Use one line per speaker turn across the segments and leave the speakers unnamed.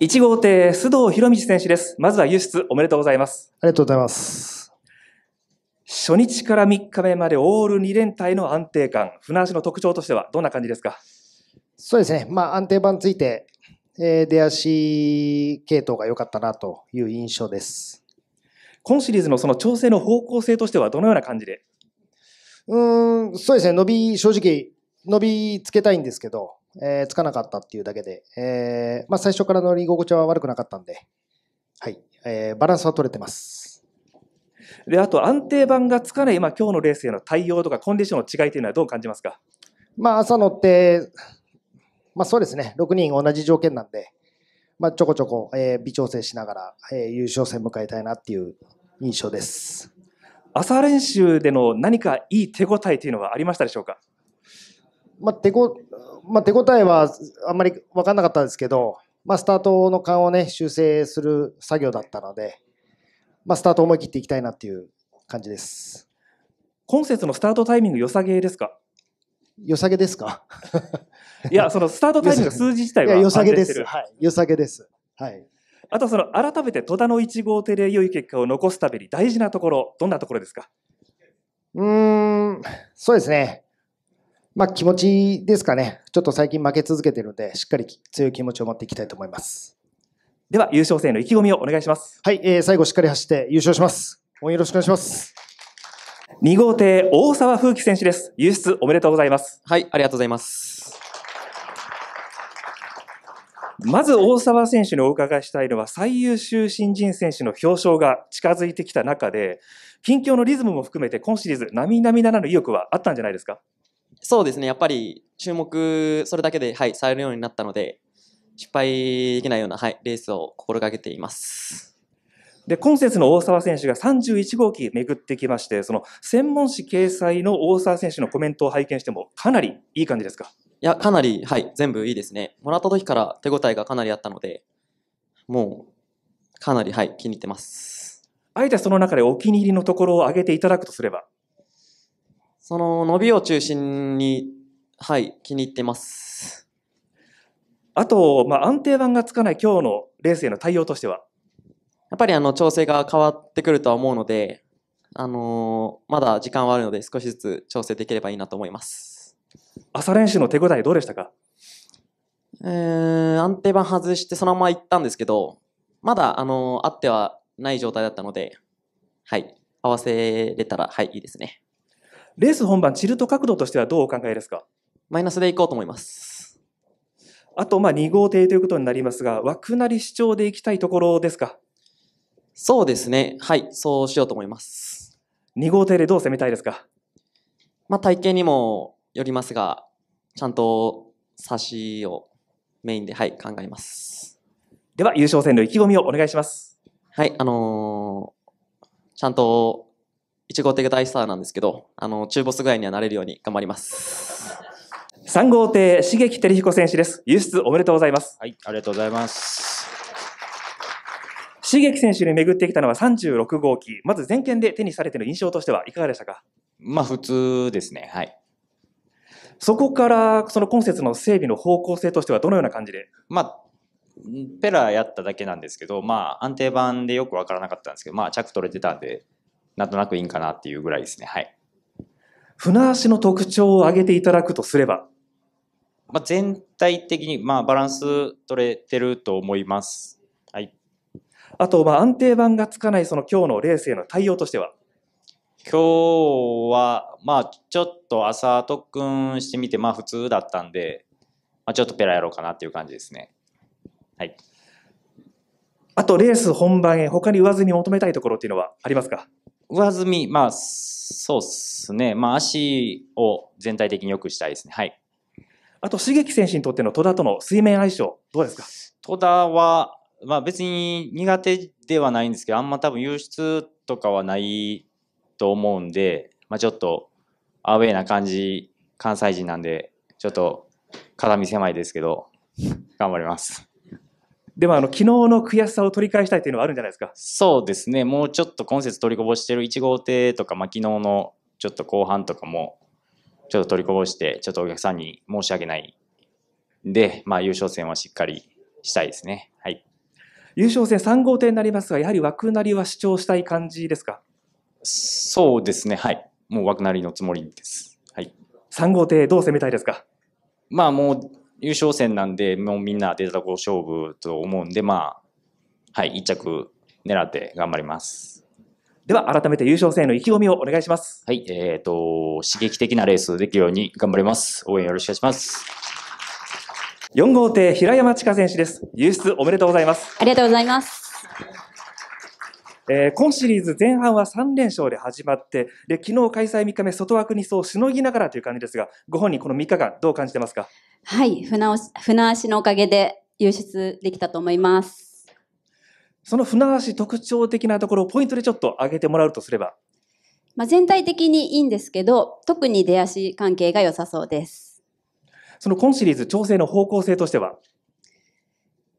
1号艇、須藤博道選手です。まずは輸出、おめでとうございます。ありがとうございます。
初日から3日目までオール2連隊の安定感、船足の特徴としてはどんな感じですか
そうですね、まあ、安定版ついて、えー、出足系統が良かったなという印象です。今シリーズのその調整の方向性としてはどのような感じでうん、そうですね、伸び、正直、伸びつけたいんですけど、えー、つかなかったっていうだけで、えー、まあ、最初から乗り心地は悪くなかったんで、はい、えー、バランスは取れてます。
で、あと安定版がつかない、あ今日のレースへの対応とか、コンディションの違いというのはどう感じますか
まあ、朝乗って、まあ、そうですね、6人同じ条件なんで、まあ、ちょこちょこ、えー、微調整しながら、えー、優勝戦迎えたいなっていう印象です。
朝練習での何かいい手応えというのはありましたでしょうか
まあ、手こ、まあ、手応えはあんまり分かんなかったんですけど、まあ、スタートの感をね、修正する作業だったので、まあ、スタート思い切っていきたいなっていう感じです。
今節のスタートタイミング、良さげです
か良さげですか
いや、そのスタートタイミング、数字自体は良さげです。はい。
良さげです。はい。
あと、その、改めて戸田の1号手で良い結果を残すために大事なところ、どんなところですか
うん、そうですね。まあ、気持ちですかね。ちょっと最近負け続けてるんで、しっかり強い気持ちを持っていきたいと思います。では、優勝戦の意気込みをお願いします。はい、えー、最後しっかり走って優勝します。
応援よろしくお願いします。2号艇、大沢風紀選手です。優出おめでとうございます。はい、ありがとうございます。まず大沢選手にお伺いしたいのは、最優秀新人選手の表彰が近づいてきた中で、近況のリズムも含めて、今シリーズ、並々ならぬ意欲はあったんじゃないですかそ
うですね、やっぱり注目、それだけで、はい、されるようになったので、失敗で
きないような、はい、レースを心がけています。で、今節の大沢選手が31号機巡ってきまして、その専門誌掲載の大沢選手のコメントを拝見しても、
かなりいい感じですかいや、かなり、はい、全部いいですね。もらった時から手応えがかなりあったので、もう、かなり、はい、気に入ってます。
あえてその中でお気に入りのところを挙げていただくとすればその伸びを中心
に、はい、気に入ってます。あと、まあ、安定版がつかない今日のレースへの対応としてはやっぱりあの調整が変わってくるとは思うので、あのー、まだ時間はあるので少しずつ調整できればいいなと思います朝練習の手応えどうでしたかえー、安定板外してそのまま行ったんですけどまだ、あのー、あってはない状態だったので、はい、合わせれたら、はい、いいですね。レース本番、チルト角度としてはどうお考えですかマイナスでいこうと思います。あと、まあ、2号艇ということになりますが、枠なり主張でいきたいところですかそうですね。はい、そうしようと思います。2号艇でどう攻めたいですかまあ、体型にもよりますが、ちゃんと差しをメインで、はい、考えます。では、優
勝戦の意気込みをお願いしま
す。はい、あのー、ちゃんと1号艇が大スターなんですけど、あの、中ボスぐらいにはなれるように頑張ります。
3号艇、茂木照彦選手です。輸出おめでとうございます。はい、ありがとうございます。茂木選手に巡ってきたのは36号機。まず全県で手にされての印象としてはいかがでしたかまあ、普通ですね。はい。そこから、その今節の整備の方向性としてはどのような感じで
まあ、ペラやっただけなんですけど、まあ、安定版でよくわからなかったんですけど、まあ、着取れてたんで、なんとなくいいんかなっていうぐらいですね。はい。船足の特徴を挙げていただくとすれば。まあ、全体的に、まあ、バランス取れてると思います。はい。あと、まあ、安定版がつかない、その今日のレースへの対応としては。今日は、まあ、ちょっと朝特訓してみて、まあ、普通だったんで、まあ、ちょっとペラやろうかなっていう感じですね。はい。
あと、レース本番へ、他に上積み求めたいところっていうのは
ありますか上積み、まあ、そうですね。まあ、足を全体的に良くしたいですね。はい。あと、茂
木選手にとっての戸田との水面相性、ど
うですか戸田は、まあ、別に苦手ではないんですけど、あんま多分優出とかはないと思うんで、まあ、ちょっとアウェーな感じ、関西人なんで、ちょっと、肩身狭いですけど、頑張ります。でもあの、昨日の悔しさを取り返したいというのはあるんじゃないですか。そうですね。もうちょっと今節取りこぼしてる1号艇とか、まあ、昨日のちょっと後半とかも、ちょっと取りこぼして、ちょっとお客さんに申し訳ないで、まあ、優勝戦はしっかりしたいですね。はい。優勝戦3号艇になりますが、やはり枠なりは主張したい感じですかそうですね。はい。もう枠なりのつもりです。はい。3号艇どう攻めたいですかまあもう優勝戦なんで、もうみんな出たこ勝負と思うんで、まあ、はい、一着狙って頑張ります。では、改めて優勝戦への意気込みをお願いします。はい、えっ、ー、と、刺激的なレースできるように頑張ります。応援よろしくお願いします。4号艇、平山千佳選手です。優出
おめでとうございます。
ありがとうございます。
えー、今シリーズ前半は3連勝で始まってで昨日開催3日目外枠にそうしのぎながらという感じですがご本人この3日間どう感じてますか
はい船船足のおかげで優出できたと思います
その船足特徴的なところをポイントでちょっと上げてもらうとすれば、
まあ、全体的にいいんですけど特に出足関係が良さそうで
すその今シリーズ調整の方向性としては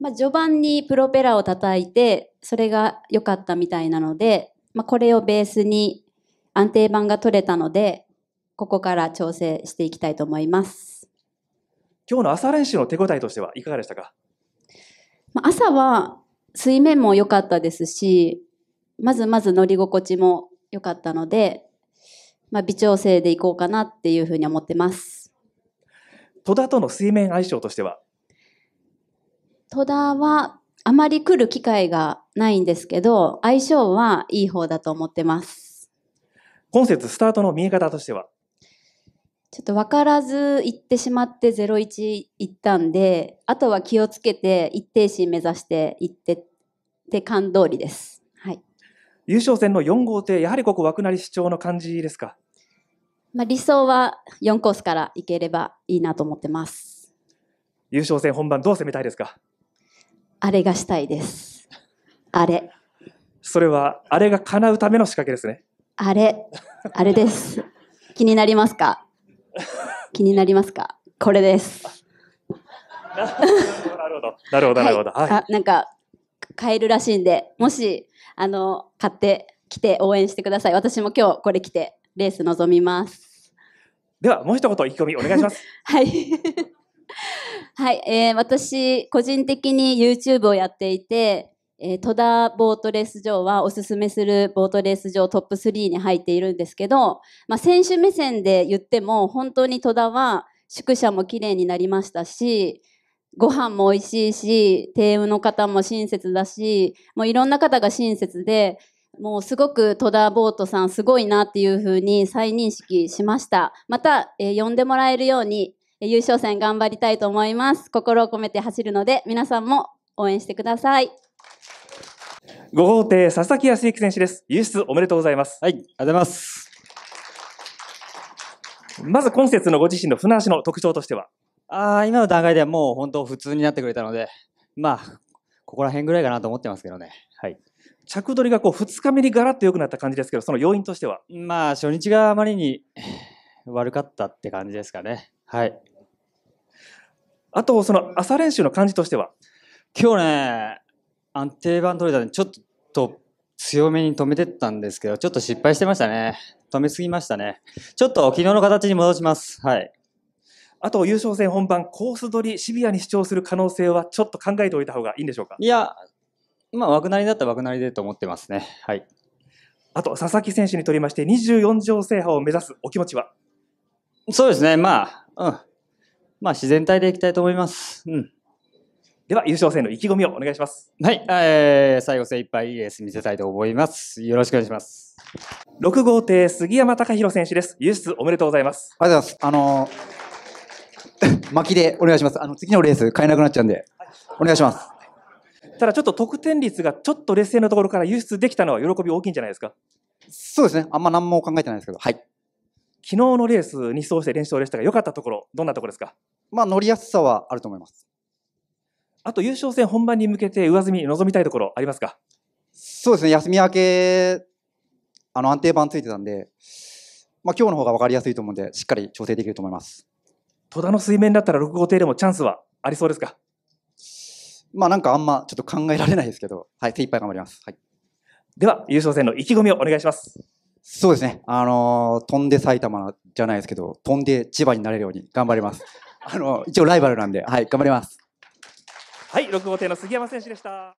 まあ、序盤にプロペラを叩いて、それが良かったみたいなので、まあ、これをベースに安定版が取れたので、ここから調整していきたいと思
います。今日の朝練習の手応えとしてはいかがでしたか、
まあ、朝は水面も良かったですし、まずまず乗り心地も良かったので、まあ、微調整でいこうかなっていうふうに思ってます。
戸田との水面相性としては
戸田はあまり来る機会がないんですけど、相性はいい方だと思ってま
す。今節スタートの見え方としては
ちょっと分からず行ってしまってゼロ一行ったんで、あとは気をつけて一定心目指して行ってって感通りです。
はい。優勝戦の4号艇、やはりここ枠なり主張の感じですか
まあ、理想は4コースから行ければいいなと思ってます。
優勝戦本番どう攻めたいですか
あれがしたいです。
あれ。それは、あれが叶うための仕掛けですね。
あれ、あれです。気になりますか気になりますかこれです。
なるほ
ど、なるほど、なるほど。はい、あ
なんか、買えるらしいんで、もし、あの、買って来て応援してください。私も今日これ着て、レース臨みます。
では、もう一言意気込みお願いします。
はい。はい、えー、私、個人的に YouTube をやっていて、えー、戸田ボートレース場はおすすめするボートレース場トップ3に入っているんですけど、まあ、選手目線で言っても本当に戸田は宿舎も綺麗になりましたし、ご飯も美味しいし、低運の方も親切だし、もういろんな方が親切で、もうすごく戸田ボートさんすごいなっていうふうに再認識しました。また、えー、呼んでもらえるように優勝戦頑張りたいと思います。心を込めて走るので、皆さんも応援してください。
ご豪邸、佐々木康之選手です。優出おめでとうございます。はい、ありがとうございます。まず今節のご自身の船足の特徴としてはあ今の段階ではもう本当普通になってくれたので、まあ、ここら辺ぐらいかなと思ってますけどね。はい。着取りがこう2日目にガラッと良くなった感じですけど、その要因としてはまあ、初日があまりに悪かったって感じですかね。はい。あと、その朝練習の感じとしては今日ね、安定版取れたんで、ちょっと強めに止めてったんですけど、ちょっと失敗してましたね。止めすぎましたね。ちょっと昨日の形に戻します。はい。あと優勝戦本番、コース取り、シビアに主張する可能性はちょっと考えておいた方がいいんでしょうかいや、まあ、枠なりだったら枠なりでと思ってますね。はい。あと、佐々木選手にとりまして、24条制覇を目指すお気持ちはそうですね、まあ、うん。まあ、自然体でいきたいと思います。うん。では、優勝戦の意気込みをお願いします。はい。えー、最後精一杯エース見せたいと思います。よろしくお願いします。6号艇、杉山隆弘選手です。優出おめでとうございます。ありがとうございます。あのー、巻きでお願いします。あの、次のレース買えなくなっちゃうんで、お願いします。ただちょっと得点率がちょっと劣勢のところから輸出できたのは喜び大きいんじゃないですかそうですね、あんま何も考えてないですけど、はい。昨日のレース、2走して練習でしたが、良かったところ、どんなところですかまあ、乗りやすさはあると思います。あと、優勝戦本番に向けて、上積み、望みたいところ、ありますかそうですね、休み明け、あの安定版ついてたんで、まあ今日の方が分かりやすいと思うんで、しっかり調整できると思います。戸田の水面だったら6号艇でもチャンスはありそうですかまあなんかあんまちょっと考えられないですけど、はい、精一杯頑張ります。はい、では、優勝戦の意気込みをお願いします。そうですね。あのー、飛んで埼玉じゃないですけど、飛んで千葉になれるように頑張ります。あの
ー、一応ライバルなんで、はい、頑張ります。
はい、6号艇の杉山選手でした。